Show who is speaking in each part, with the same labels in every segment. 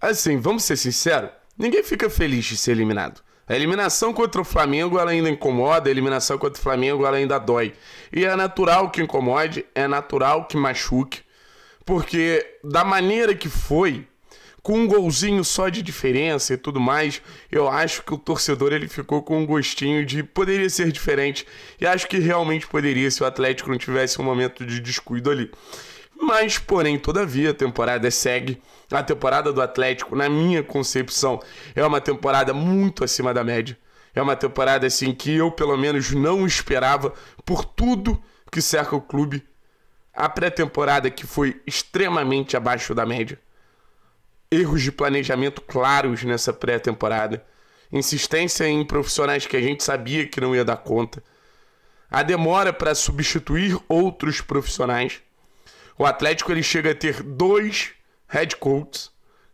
Speaker 1: Assim, vamos ser sinceros, ninguém fica feliz de ser eliminado. A eliminação contra o Flamengo ela ainda incomoda, a eliminação contra o Flamengo ela ainda dói. E é natural que incomode, é natural que machuque, porque da maneira que foi, com um golzinho só de diferença e tudo mais, eu acho que o torcedor ele ficou com um gostinho de poderia ser diferente e acho que realmente poderia se o Atlético não tivesse um momento de descuido ali. Mas, porém, todavia, a temporada segue. A temporada do Atlético, na minha concepção, é uma temporada muito acima da média. É uma temporada assim que eu, pelo menos, não esperava por tudo que cerca o clube. A pré-temporada que foi extremamente abaixo da média. Erros de planejamento claros nessa pré-temporada. Insistência em profissionais que a gente sabia que não ia dar conta. A demora para substituir outros profissionais o Atlético ele chega a ter dois head coaches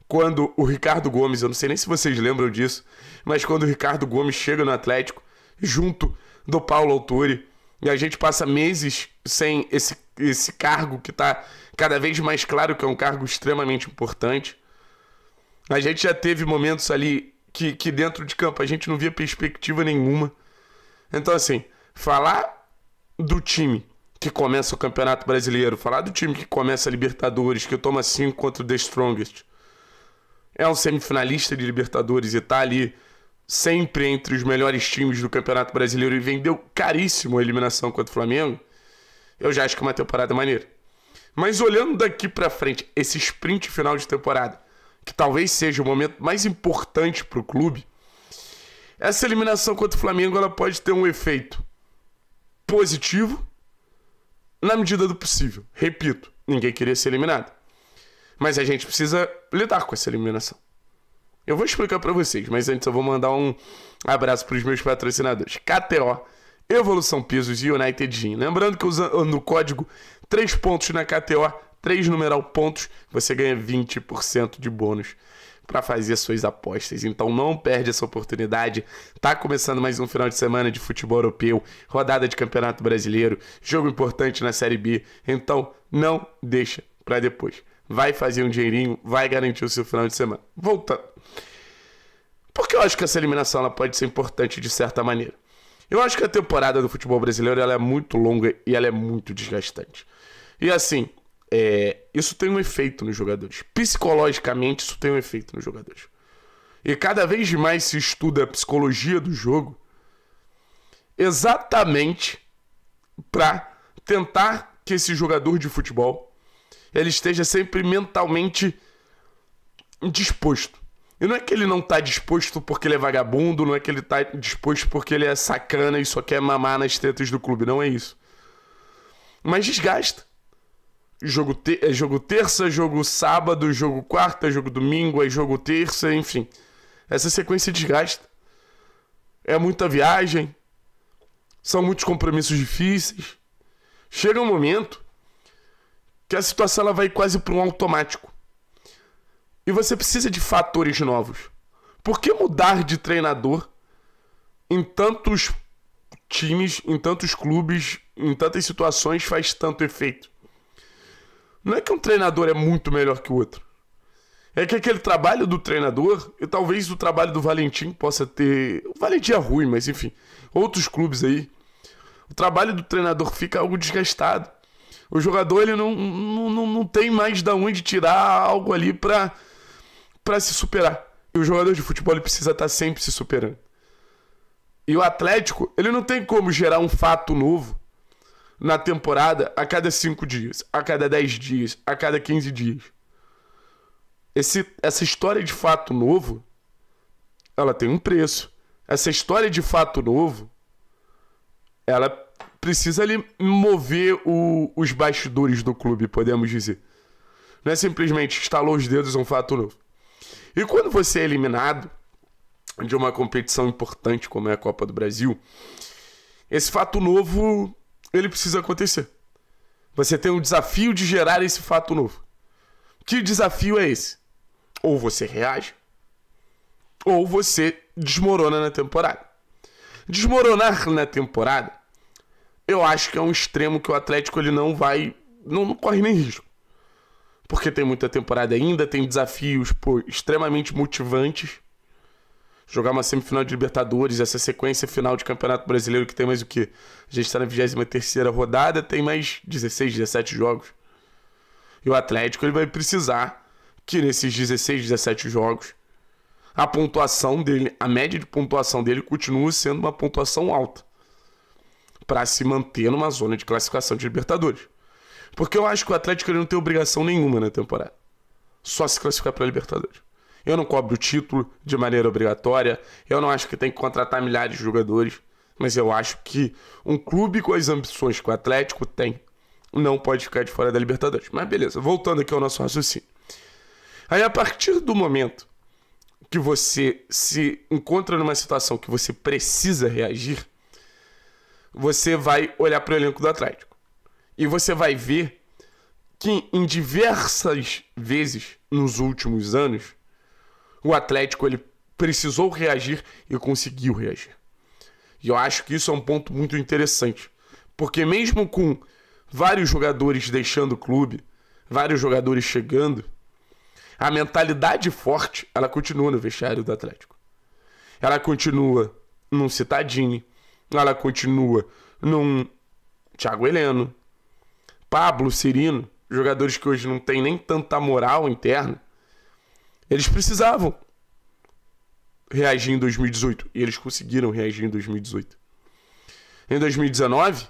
Speaker 1: quando o Ricardo Gomes, eu não sei nem se vocês lembram disso, mas quando o Ricardo Gomes chega no Atlético junto do Paulo Autori, e a gente passa meses sem esse, esse cargo que está cada vez mais claro que é um cargo extremamente importante. A gente já teve momentos ali que, que dentro de campo a gente não via perspectiva nenhuma. Então, assim, falar do time que começa o Campeonato Brasileiro, falar do time que começa a Libertadores, que toma 5 contra o The Strongest, é um semifinalista de Libertadores e tá ali sempre entre os melhores times do Campeonato Brasileiro e vendeu caríssimo a eliminação contra o Flamengo, eu já acho que é uma temporada maneira. Mas olhando daqui para frente, esse sprint final de temporada, que talvez seja o momento mais importante para o clube, essa eliminação contra o Flamengo ela pode ter um efeito positivo na medida do possível. Repito, ninguém queria ser eliminado. Mas a gente precisa lidar com essa eliminação. Eu vou explicar para vocês, mas antes eu vou mandar um abraço para os meus patrocinadores. KTO, Evolução Pisos e United Gym. Lembrando que usando o código 3 pontos na KTO, 3 numeral pontos, você ganha 20% de bônus para fazer suas apostas. Então não perde essa oportunidade. Tá começando mais um final de semana de futebol europeu, rodada de Campeonato Brasileiro, jogo importante na Série B. Então não deixa para depois. Vai fazer um dinheirinho, vai garantir o seu final de semana. Voltando. Porque eu acho que essa eliminação ela pode ser importante de certa maneira. Eu acho que a temporada do futebol brasileiro ela é muito longa e ela é muito desgastante. E assim, é, isso tem um efeito nos jogadores. Psicologicamente, isso tem um efeito nos jogadores. E cada vez mais se estuda a psicologia do jogo exatamente para tentar que esse jogador de futebol ele esteja sempre mentalmente disposto. E não é que ele não tá disposto porque ele é vagabundo, não é que ele tá disposto porque ele é sacana e só quer mamar nas tetas do clube, não é isso. Mas desgasta jogo, te é jogo terça, jogo sábado, jogo quarta, jogo domingo, aí jogo terça, enfim. Essa sequência desgasta. É muita viagem. São muitos compromissos difíceis. Chega um momento que a situação ela vai quase para um automático. E você precisa de fatores novos. Por que mudar de treinador em tantos times, em tantos clubes, em tantas situações faz tanto efeito? Não é que um treinador é muito melhor que o outro. É que aquele trabalho do treinador, e talvez o trabalho do Valentim possa ter. O Valentim é ruim, mas enfim. Outros clubes aí. O trabalho do treinador fica algo desgastado. O jogador ele não, não, não tem mais da onde tirar algo ali pra, pra se superar. E o jogador de futebol precisa estar tá sempre se superando. E o Atlético, ele não tem como gerar um fato novo na temporada a cada 5 dias, a cada 10 dias, a cada 15 dias. Esse, essa história de fato novo, ela tem um preço. Essa história de fato novo, ela precisa ali mover o, os bastidores do clube, podemos dizer. Não é simplesmente estalou os dedos, um fato novo. E quando você é eliminado de uma competição importante como é a Copa do Brasil, esse fato novo ele precisa acontecer. Você tem o desafio de gerar esse fato novo. Que desafio é esse? Ou você reage, ou você desmorona na temporada. Desmoronar na temporada, eu acho que é um extremo que o Atlético ele não vai. não, não corre nem risco. Porque tem muita temporada ainda, tem desafios pô, extremamente motivantes jogar uma semifinal de Libertadores, essa sequência final de Campeonato Brasileiro que tem mais o quê? A gente está na 23 rodada, tem mais 16, 17 jogos. E o Atlético ele vai precisar que nesses 16, 17 jogos a pontuação dele, a média de pontuação dele continua sendo uma pontuação alta para se manter numa zona de classificação de Libertadores. Porque eu acho que o Atlético ele não tem obrigação nenhuma na temporada. Só se classificar para Libertadores. Eu não cobro o título de maneira obrigatória. Eu não acho que tem que contratar milhares de jogadores. Mas eu acho que um clube com as ambições que o Atlético tem não pode ficar de fora da Libertadores. Mas beleza, voltando aqui ao nosso raciocínio. Aí a partir do momento que você se encontra numa situação que você precisa reagir, você vai olhar para o elenco do Atlético. E você vai ver que em diversas vezes nos últimos anos o Atlético ele precisou reagir e conseguiu reagir. E eu acho que isso é um ponto muito interessante, porque mesmo com vários jogadores deixando o clube, vários jogadores chegando, a mentalidade forte, ela continua no vestiário do Atlético. Ela continua num Citadini, ela continua num Thiago Heleno, Pablo Cirino, jogadores que hoje não têm nem tanta moral interna, eles precisavam reagir em 2018 e eles conseguiram reagir em 2018. Em 2019,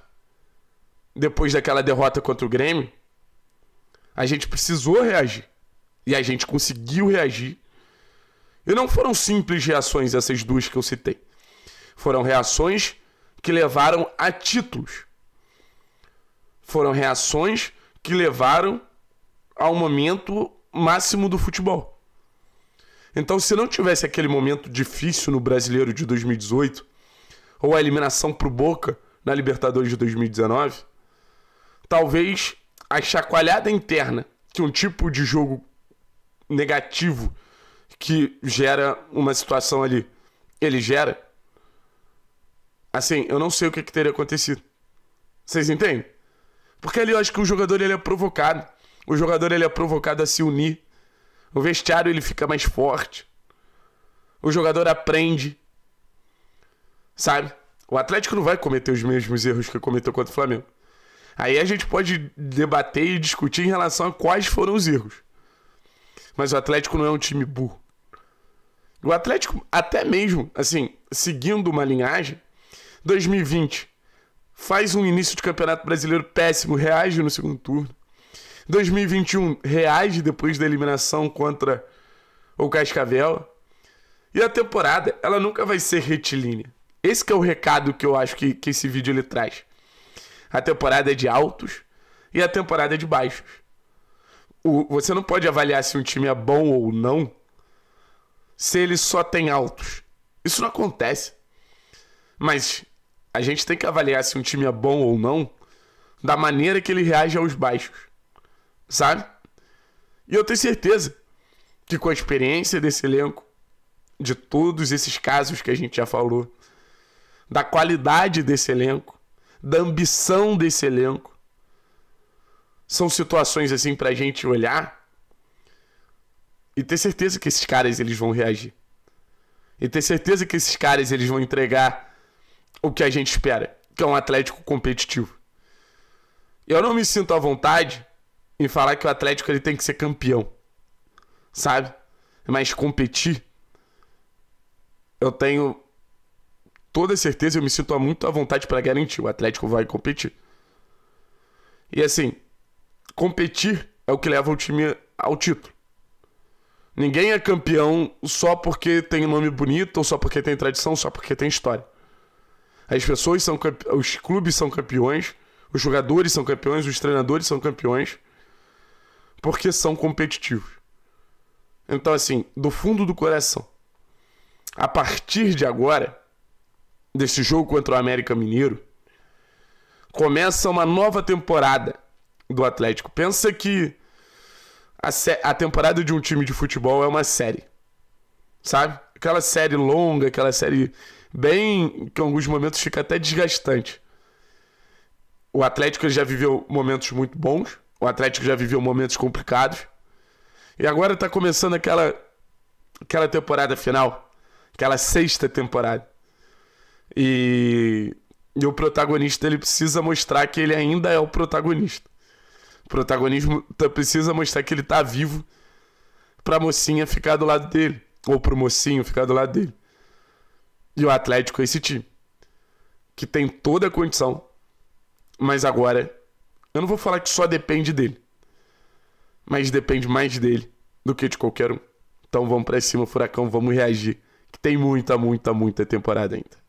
Speaker 1: depois daquela derrota contra o Grêmio, a gente precisou reagir e a gente conseguiu reagir. E não foram simples reações essas duas que eu citei. Foram reações que levaram a títulos. Foram reações que levaram ao momento máximo do futebol. Então, se não tivesse aquele momento difícil no brasileiro de 2018, ou a eliminação pro Boca na Libertadores de 2019, talvez a chacoalhada interna, que um tipo de jogo negativo que gera uma situação ali, ele gera. Assim, eu não sei o que, é que teria acontecido. Vocês entendem? Porque ali eu acho que o jogador ele é provocado. O jogador ele é provocado a se unir o vestiário ele fica mais forte. O jogador aprende. Sabe? O Atlético não vai cometer os mesmos erros que cometeu contra o Flamengo. Aí a gente pode debater e discutir em relação a quais foram os erros. Mas o Atlético não é um time burro. O Atlético, até mesmo, assim, seguindo uma linhagem, 2020 faz um início de campeonato brasileiro péssimo, reage no segundo turno. 2021, reage depois da eliminação contra o Cascavel. E a temporada, ela nunca vai ser retilínea. Esse é o recado que eu acho que, que esse vídeo ele traz. A temporada é de altos e a temporada é de baixos. O, você não pode avaliar se um time é bom ou não se ele só tem altos. Isso não acontece. Mas a gente tem que avaliar se um time é bom ou não da maneira que ele reage aos baixos sabe? E eu tenho certeza que com a experiência desse elenco, de todos esses casos que a gente já falou, da qualidade desse elenco, da ambição desse elenco, são situações assim pra gente olhar e ter certeza que esses caras eles vão reagir. E ter certeza que esses caras eles vão entregar o que a gente espera, que é um Atlético competitivo. Eu não me sinto à vontade em falar que o Atlético ele tem que ser campeão. Sabe? Mas competir, eu tenho toda certeza, eu me sinto muito à vontade para garantir. O Atlético vai competir. E assim, competir é o que leva o time ao título. Ninguém é campeão só porque tem nome bonito, ou só porque tem tradição, ou só porque tem história. As pessoas são os clubes são campeões, os jogadores são campeões, os treinadores são campeões porque são competitivos. Então, assim, do fundo do coração, a partir de agora, desse jogo contra o América Mineiro, começa uma nova temporada do Atlético. Pensa que a, a temporada de um time de futebol é uma série, sabe? Aquela série longa, aquela série bem. que em alguns momentos fica até desgastante. O Atlético já viveu momentos muito bons o Atlético já viveu momentos complicados. E agora está começando aquela, aquela temporada final. Aquela sexta temporada. E, e o protagonista ele precisa mostrar que ele ainda é o protagonista. O protagonismo precisa mostrar que ele está vivo pra mocinha ficar do lado dele. Ou pro mocinho ficar do lado dele. E o Atlético é esse time. Que tem toda a condição. Mas agora eu não vou falar que só depende dele, mas depende mais dele do que de qualquer um. Então vamos para cima, furacão, vamos reagir. Que tem muita, muita, muita temporada ainda.